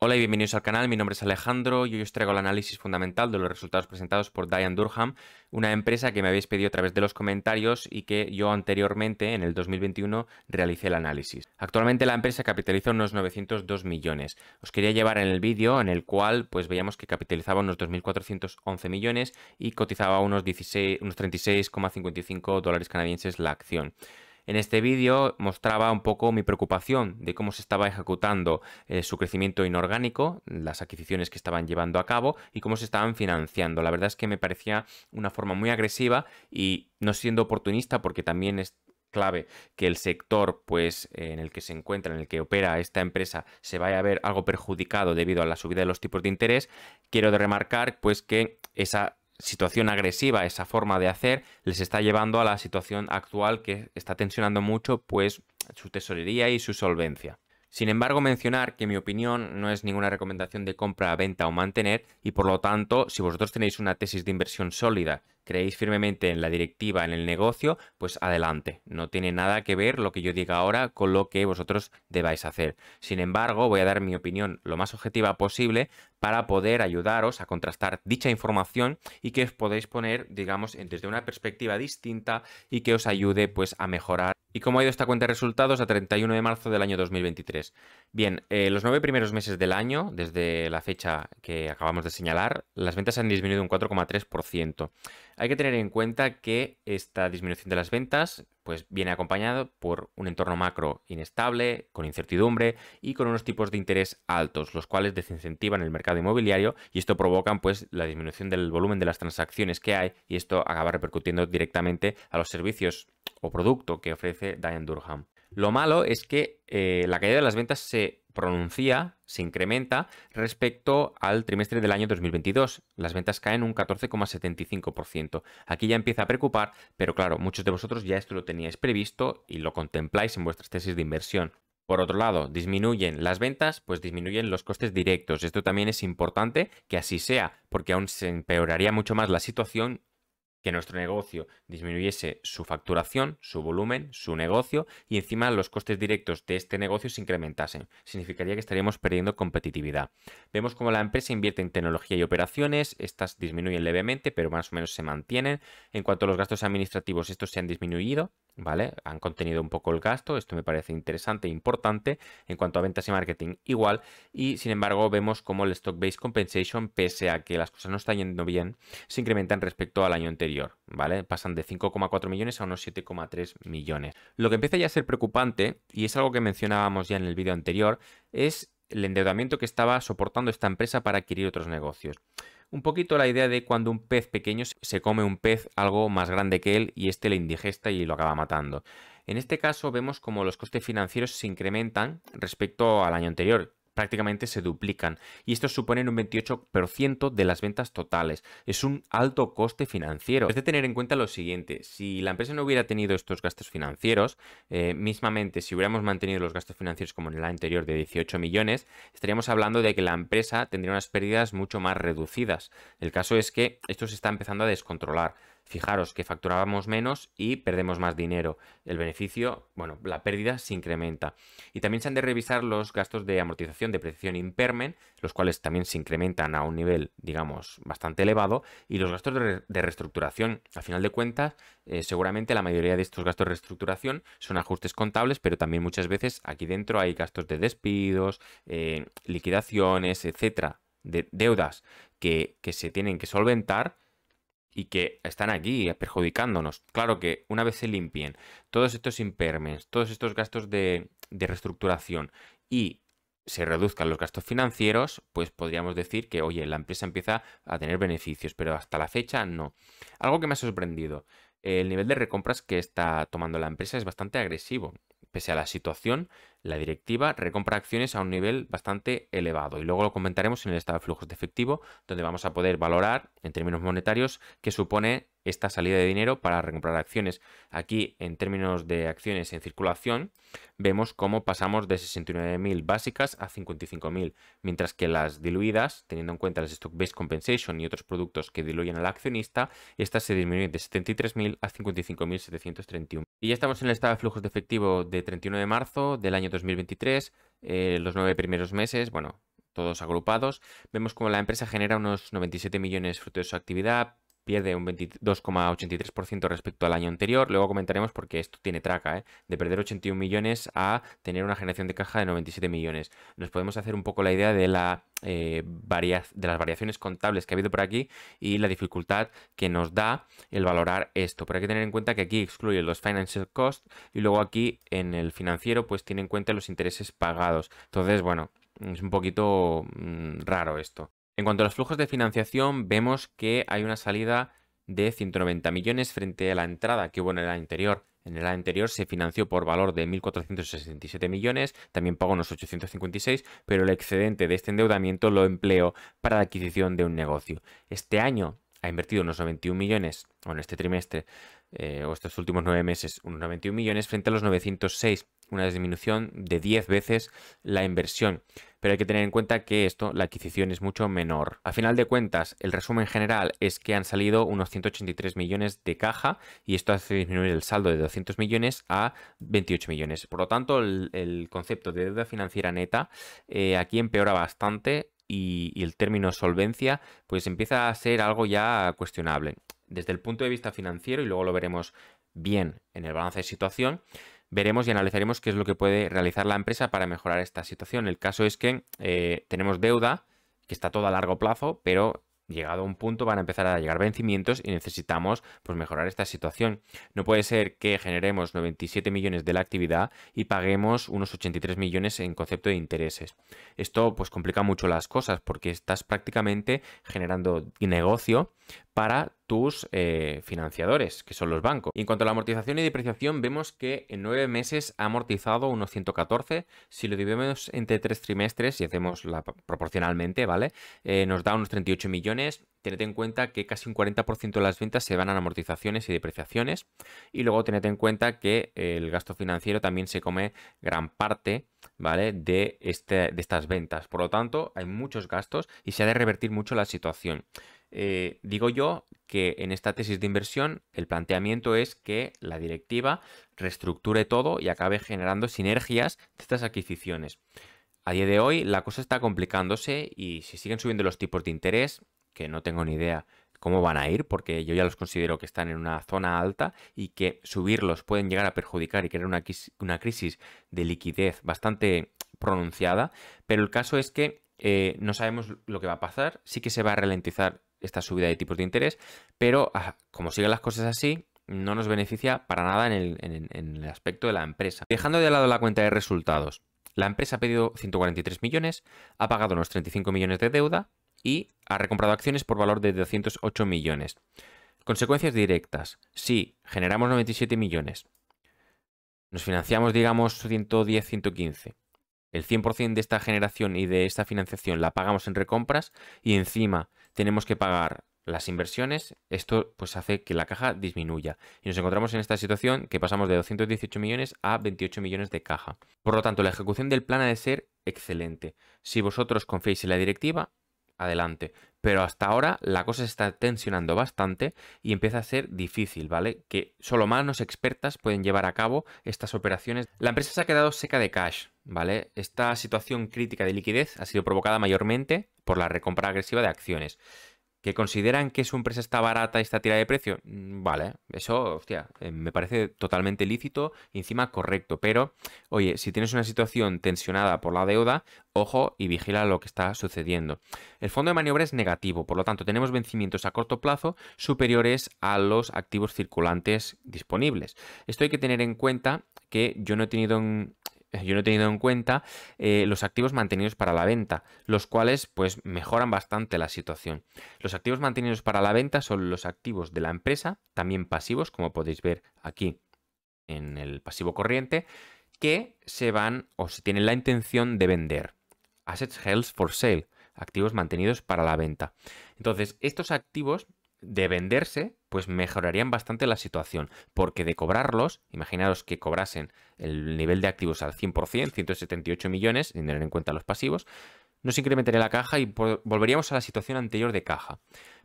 Hola y bienvenidos al canal, mi nombre es Alejandro y hoy os traigo el análisis fundamental de los resultados presentados por Diane Durham, una empresa que me habéis pedido a través de los comentarios y que yo anteriormente, en el 2021, realicé el análisis. Actualmente la empresa capitaliza unos 902 millones. Os quería llevar en el vídeo en el cual pues veíamos que capitalizaba unos 2.411 millones y cotizaba unos 36,55 dólares canadienses la acción. En este vídeo mostraba un poco mi preocupación de cómo se estaba ejecutando eh, su crecimiento inorgánico, las adquisiciones que estaban llevando a cabo y cómo se estaban financiando. La verdad es que me parecía una forma muy agresiva y no siendo oportunista porque también es clave que el sector pues en el que se encuentra, en el que opera esta empresa se vaya a ver algo perjudicado debido a la subida de los tipos de interés, quiero remarcar pues que esa situación agresiva, esa forma de hacer, les está llevando a la situación actual que está tensionando mucho pues su tesorería y su solvencia. Sin embargo, mencionar que mi opinión no es ninguna recomendación de compra, venta o mantener y por lo tanto, si vosotros tenéis una tesis de inversión sólida creéis firmemente en la directiva, en el negocio, pues adelante. No tiene nada que ver lo que yo diga ahora con lo que vosotros debáis hacer. Sin embargo, voy a dar mi opinión lo más objetiva posible para poder ayudaros a contrastar dicha información y que os podáis poner, digamos, desde una perspectiva distinta y que os ayude pues a mejorar. ¿Y cómo ha ido esta cuenta de resultados a 31 de marzo del año 2023? Bien, eh, los nueve primeros meses del año, desde la fecha que acabamos de señalar, las ventas han disminuido un 4,3%. Hay que tener en cuenta que esta disminución de las ventas pues, viene acompañada por un entorno macro inestable, con incertidumbre y con unos tipos de interés altos, los cuales desincentivan el mercado inmobiliario y esto provoca pues, la disminución del volumen de las transacciones que hay y esto acaba repercutiendo directamente a los servicios o producto que ofrece Diane Durham. Lo malo es que eh, la caída de las ventas se pronuncia, se incrementa respecto al trimestre del año 2022. Las ventas caen un 14,75%. Aquí ya empieza a preocupar, pero claro, muchos de vosotros ya esto lo teníais previsto y lo contempláis en vuestras tesis de inversión. Por otro lado, disminuyen las ventas, pues disminuyen los costes directos. Esto también es importante que así sea, porque aún se empeoraría mucho más la situación que nuestro negocio disminuyese su facturación, su volumen, su negocio y encima los costes directos de este negocio se incrementasen. Significaría que estaríamos perdiendo competitividad. Vemos como la empresa invierte en tecnología y operaciones, estas disminuyen levemente pero más o menos se mantienen. En cuanto a los gastos administrativos, estos se han disminuido ¿vale? Han contenido un poco el gasto, esto me parece interesante e importante. En cuanto a ventas y marketing, igual. Y sin embargo, vemos como el stock-based compensation, pese a que las cosas no están yendo bien, se incrementan respecto al año anterior, ¿vale? Pasan de 5,4 millones a unos 7,3 millones. Lo que empieza ya a ser preocupante, y es algo que mencionábamos ya en el vídeo anterior, es el endeudamiento que estaba soportando esta empresa para adquirir otros negocios un poquito la idea de cuando un pez pequeño se come un pez algo más grande que él y este le indigesta y lo acaba matando. En este caso vemos como los costes financieros se incrementan respecto al año anterior, prácticamente se duplican y esto suponen un 28% de las ventas totales. Es un alto coste financiero. Es de tener en cuenta lo siguiente, si la empresa no hubiera tenido estos gastos financieros, eh, mismamente si hubiéramos mantenido los gastos financieros como en el anterior de 18 millones, estaríamos hablando de que la empresa tendría unas pérdidas mucho más reducidas. El caso es que esto se está empezando a descontrolar Fijaros que facturábamos menos y perdemos más dinero. El beneficio, bueno, la pérdida se incrementa. Y también se han de revisar los gastos de amortización, de precisión e impermen, los cuales también se incrementan a un nivel, digamos, bastante elevado. Y los gastos de, reestructuración. Al final de cuentas, eh, seguramente la mayoría de estos gastos de reestructuración son ajustes contables, pero también muchas veces aquí dentro hay gastos de despidos, eh, liquidaciones, etcétera de deudas que, que, se tienen que solventar y que están aquí perjudicándonos. Claro que una vez se limpien todos estos impermes, todos estos gastos de, de reestructuración y se reduzcan los gastos financieros, pues podríamos decir que, oye, la empresa empieza a tener beneficios, pero hasta la fecha no. Algo que me ha sorprendido, el nivel de recompras que está tomando la empresa es bastante agresivo. Pese a la situación, la directiva recompra acciones a un nivel bastante elevado y luego lo comentaremos en el estado de flujos de efectivo, donde vamos a poder valorar en términos monetarios qué supone esta salida de dinero para recomprar acciones. Aquí, en términos de acciones en circulación, vemos cómo pasamos de 69.000 básicas a 55.000, mientras que las diluidas, teniendo en cuenta las stock-based compensation y otros productos que diluyen al accionista, estas se disminuyen de 73.000 a 55.731. Y ya estamos en el estado de flujos de efectivo de 31 de marzo del año 2023, eh, los nueve primeros meses, bueno, todos agrupados, vemos como la empresa genera unos 97 millones fruto de su actividad, pierde un 22,83% respecto al año anterior. Luego comentaremos porque esto tiene traca, ¿eh? de perder 81 millones a tener una generación de caja de 97 millones. Nos podemos hacer un poco la idea de, la, eh, de las variaciones contables que ha habido por aquí y la dificultad que nos da el valorar esto. Pero hay que tener en cuenta que aquí excluye los financial costs y luego aquí en el financiero pues tiene en cuenta los intereses pagados. Entonces, bueno, es un poquito mm, raro esto. En cuanto a los flujos de financiación, vemos que hay una salida de 190 millones frente a la entrada que hubo en el año anterior. En el año anterior se financió por valor de 1.467 millones, también pagó unos 856, pero el excedente de este endeudamiento lo empleó para la adquisición de un negocio. Este año ha invertido unos 91 millones, o en este trimestre, eh, o estos últimos nueve meses, unos 91 millones frente a los 906, una disminución de 10 veces la inversión pero hay que tener en cuenta que esto, la adquisición es mucho menor. A final de cuentas, el resumen general es que han salido unos 183 millones de caja y esto hace disminuir el saldo de 200 millones a 28 millones. Por lo tanto, el, concepto de deuda financiera neta eh, aquí empeora bastante y, y el término solvencia pues empieza a ser algo ya cuestionable. Desde el punto de vista financiero, y luego lo veremos bien en el balance de situación, veremos y analizaremos qué es lo que puede realizar la empresa para mejorar esta situación. El caso es que eh, tenemos deuda, que está todo a largo plazo, pero llegado a un punto van a empezar a llegar vencimientos y necesitamos pues, mejorar esta situación. No puede ser que generemos 97 millones de la actividad y paguemos unos 83 millones en concepto de intereses. Esto pues complica mucho las cosas porque estás prácticamente generando negocio para tus eh, financiadores, que son los bancos. en cuanto a la amortización y depreciación, vemos que en nueve meses ha amortizado unos 114. Si lo dividimos entre tres trimestres y hacemos la proporcionalmente, ¿vale? Eh, nos da unos 38 millones. Tened en cuenta que casi un 40% de las ventas se van a amortizaciones y depreciaciones. Y luego tened en cuenta que el gasto financiero también se come gran parte, ¿vale? De, este, de estas ventas. Por lo tanto, hay muchos gastos y se ha de revertir mucho la situación. Eh, digo yo que en esta tesis de inversión el planteamiento es que la directiva reestructure todo y acabe generando sinergias de estas adquisiciones. A día de hoy la cosa está complicándose y si siguen subiendo los tipos de interés, que no tengo ni idea cómo van a ir, porque yo ya los considero que están en una zona alta y que subirlos pueden llegar a perjudicar y crear una, crisis de liquidez bastante pronunciada, pero el caso es que eh, no sabemos lo que va a pasar, sí que se va a ralentizar esta subida de tipos de interés, pero ah, como siguen las cosas así, no nos beneficia para nada en el, aspecto de la empresa. Dejando de lado la cuenta de resultados, la empresa ha pedido 143 millones, ha pagado unos 35 millones de deuda y ha recomprado acciones por valor de 208 millones. Consecuencias directas. Si generamos 97 millones, nos financiamos, digamos, 110, 115. El 100% de esta generación y de esta financiación la pagamos en recompras y encima tenemos que pagar las inversiones, esto pues hace que la caja disminuya. Y nos encontramos en esta situación que pasamos de 218 millones a 28 millones de caja. Por lo tanto, la ejecución del plan ha de ser excelente. Si vosotros confiáis en la directiva, adelante. Pero hasta ahora la cosa se está tensionando bastante y empieza a ser difícil, ¿vale? Que solo manos expertas pueden llevar a cabo estas operaciones. La empresa se ha quedado seca de cash, ¿vale? Esta situación crítica de liquidez ha sido provocada mayormente por la recompra agresiva de acciones que consideran que su empresa está barata y está tirada de precio, mm, vale, eso, hostia, eh, me parece totalmente lícito y encima correcto. Pero, oye, si tienes una situación tensionada por la deuda, ojo y vigila lo que está sucediendo. El fondo de maniobra es negativo, por lo tanto, tenemos vencimientos a corto plazo superiores a los activos circulantes disponibles. Esto hay que tener en cuenta que yo no he tenido en, eh, yo no he tenido en cuenta eh, los activos mantenidos para la venta, los cuales pues mejoran bastante la situación. Los activos mantenidos para la venta son los activos de la empresa, también pasivos, como podéis ver aquí en el pasivo corriente, que se van o se tienen la intención de vender. Assets held for sale, activos mantenidos para la venta. Entonces, estos activos de venderse pues mejorarían bastante la situación, porque de cobrarlos, imaginaros que cobrasen el nivel de activos al 100%, 178 millones, sin tener en cuenta los pasivos, nos incrementaría la caja y volveríamos a la situación anterior de caja.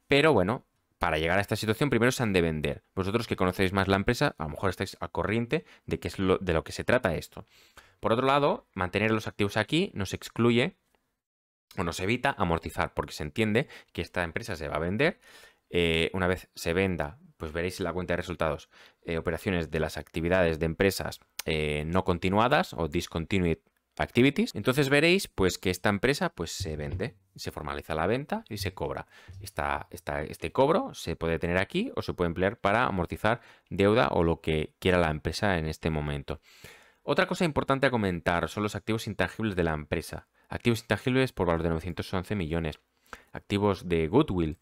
Pero bueno, para llegar a esta situación primero se han de vender. Vosotros que conocéis más la empresa, a lo mejor estáis al corriente de qué es lo, de lo que se trata esto. Por otro lado, mantener los activos aquí nos excluye o nos evita amortizar, porque se entiende que esta empresa se va a vender eh, una vez se venda, pues veréis en la cuenta de resultados eh, operaciones de las actividades de empresas eh, no continuadas o discontinued activities. Entonces veréis pues que esta empresa pues se vende, se formaliza la venta y se cobra. este cobro se puede tener aquí o se puede emplear para amortizar deuda o lo que quiera la empresa en este momento. Otra cosa importante a comentar son los activos intangibles de la empresa. Activos intangibles por valor de 911 millones. Activos de goodwill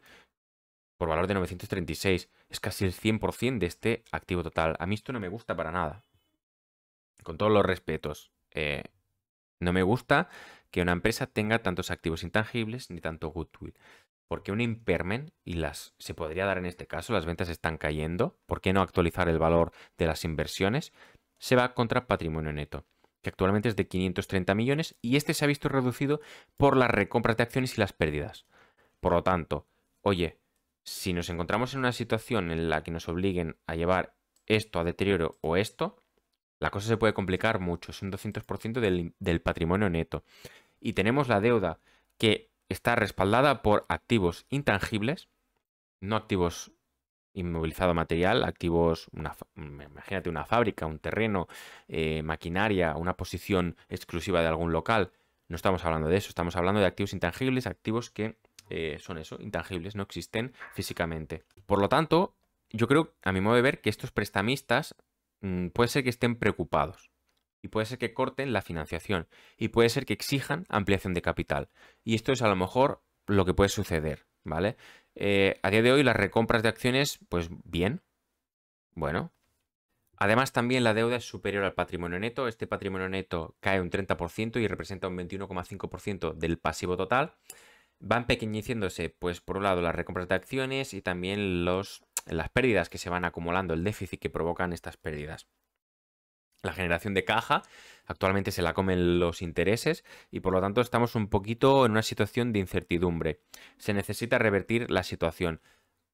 por valor de 936. Es casi el 100% de este activo total. A mí esto no me gusta para nada. Con todos los respetos. Eh, no me gusta que una empresa tenga tantos activos intangibles ni tanto goodwill. Porque un impermen, y las se podría dar en este caso, las ventas están cayendo, ¿por qué no actualizar el valor de las inversiones? Se va contra patrimonio neto, que actualmente es de 530 millones y este se ha visto reducido por las recompras de acciones y las pérdidas. Por lo tanto, oye, si nos encontramos en una situación en la que nos obliguen a llevar esto a deterioro o esto, la cosa se puede complicar mucho, es un 200% del, patrimonio neto. Y tenemos la deuda que está respaldada por activos intangibles, no activos inmovilizado material, activos, imagínate una fábrica, un terreno, eh, maquinaria, una posición exclusiva de algún local. No estamos hablando de eso, estamos hablando de activos intangibles, activos que eh, son eso, intangibles, no existen físicamente. Por lo tanto, yo creo, a mi modo de ver, que estos prestamistas mm, puede ser que estén preocupados. Y puede ser que corten la financiación. Y puede ser que exijan ampliación de capital. Y esto es a lo mejor lo que puede suceder, ¿vale? Eh, a día de hoy las recompras de acciones, pues bien. Bueno. Además también la deuda es superior al patrimonio neto. Este patrimonio neto cae un 30% y representa un 21,5% del pasivo total van pequeñeciéndose, pues por un lado las recompras de acciones y también las pérdidas que se van acumulando, el déficit que provocan estas pérdidas. La generación de caja actualmente se la comen los intereses y por lo tanto estamos un poquito en una situación de incertidumbre. Se necesita revertir la situación.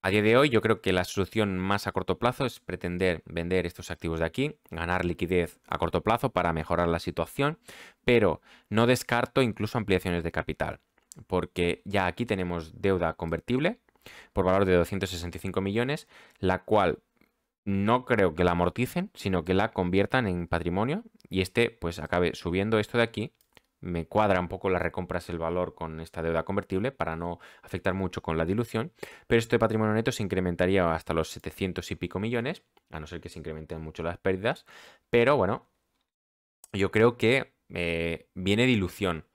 A día de hoy yo creo que la solución más a corto plazo es pretender vender estos activos de aquí, ganar liquidez a corto plazo para mejorar la situación, pero no descarto incluso ampliaciones de capital porque ya aquí tenemos deuda convertible por valor de 265 millones, la cual no creo que la amorticen, sino que la conviertan en patrimonio y este pues acabe subiendo esto de aquí. Me cuadra un poco las recompras el valor con esta deuda convertible para no afectar mucho con la dilución, pero este patrimonio neto se incrementaría hasta los 700 y pico millones, a no ser que se incrementen mucho las pérdidas, pero bueno, yo creo que eh, viene dilución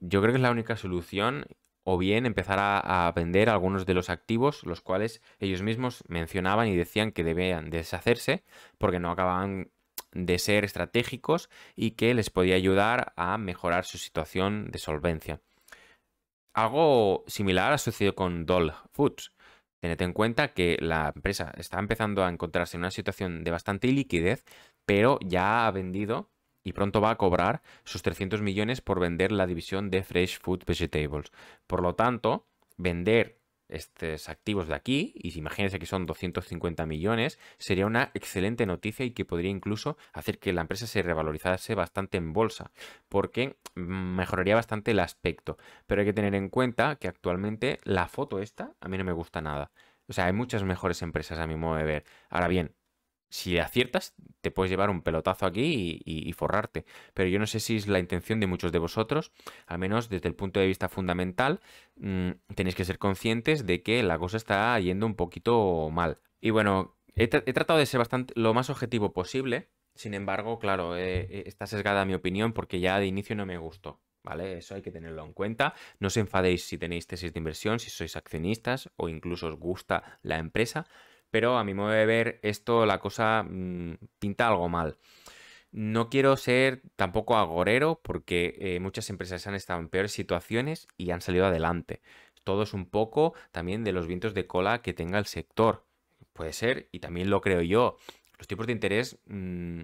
yo creo que es la única solución, o bien empezar a, vender algunos de los activos, los cuales ellos mismos mencionaban y decían que debían deshacerse porque no acababan de ser estratégicos y que les podía ayudar a mejorar su situación de solvencia. Algo similar ha sucedido con Doll Foods. Tened en cuenta que la empresa está empezando a encontrarse en una situación de bastante liquidez, pero ya ha vendido y pronto va a cobrar sus 300 millones por vender la división de Fresh Food Vegetables. Por lo tanto, vender estos activos de aquí, y imagínense que son 250 millones, sería una excelente noticia y que podría incluso hacer que la empresa se revalorizase bastante en bolsa, porque mejoraría bastante el aspecto. Pero hay que tener en cuenta que actualmente la foto esta a mí no me gusta nada. O sea, hay muchas mejores empresas a mi modo de ver. Ahora bien, si aciertas, te puedes llevar un pelotazo aquí y, forrarte. Pero yo no sé si es la intención de muchos de vosotros, al menos desde el punto de vista fundamental, mm, tenéis que ser conscientes de que la cosa está yendo un poquito mal. Y bueno, he, tratado de ser bastante lo más objetivo posible. Sin embargo, claro, eh, eh, está sesgada mi opinión porque ya de inicio no me gustó. ¿vale? Eso hay que tenerlo en cuenta. No os enfadéis si tenéis tesis de inversión, si sois accionistas o incluso os gusta la empresa pero a mi modo de ver esto la cosa mm, pinta algo mal. No quiero ser tampoco agorero porque eh, muchas empresas han estado en peores situaciones y han salido adelante. Todo es un poco también de los vientos de cola que tenga el sector. Puede ser, y también lo creo yo. Los tipos de interés mm,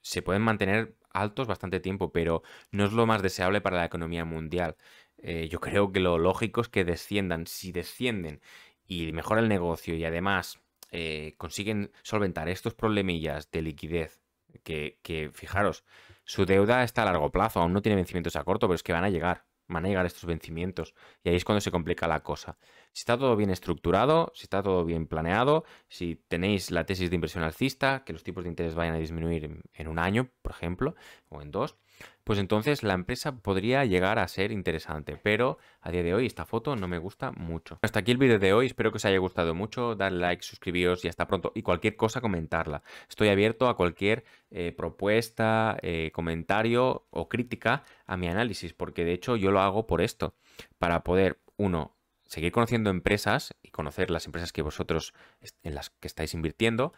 se pueden mantener altos bastante tiempo, pero no es lo más deseable para la economía mundial. Eh, yo creo que lo lógico es que desciendan. Si descienden y mejora el negocio y además eh, consiguen solventar estos problemillas de liquidez que, que, fijaros, su deuda está a largo plazo, aún no tiene vencimientos a corto, pero es que van a llegar, van a llegar estos vencimientos y ahí es cuando se complica la cosa. Si está todo bien estructurado, si está todo bien planeado, si tenéis la tesis de inversión alcista, que los tipos de interés vayan a disminuir en un año, por ejemplo, o en dos, pues entonces la empresa podría llegar a ser interesante. Pero a día de hoy esta foto no me gusta mucho. Hasta aquí el vídeo de hoy, espero que os haya gustado mucho. Dadle like, suscribiros y hasta pronto. Y cualquier cosa comentarla. Estoy abierto a cualquier eh, propuesta, eh, comentario o crítica a mi análisis, porque de hecho yo lo hago por esto, para poder, uno, seguir conociendo empresas y conocer las empresas que vosotros en las que estáis invirtiendo,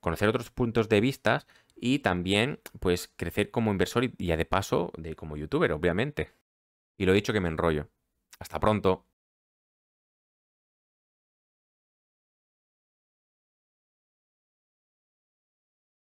conocer otros puntos de vista y también pues crecer como inversor y ya de paso de como youtuber, obviamente. Y lo he dicho que me enrollo. Hasta pronto.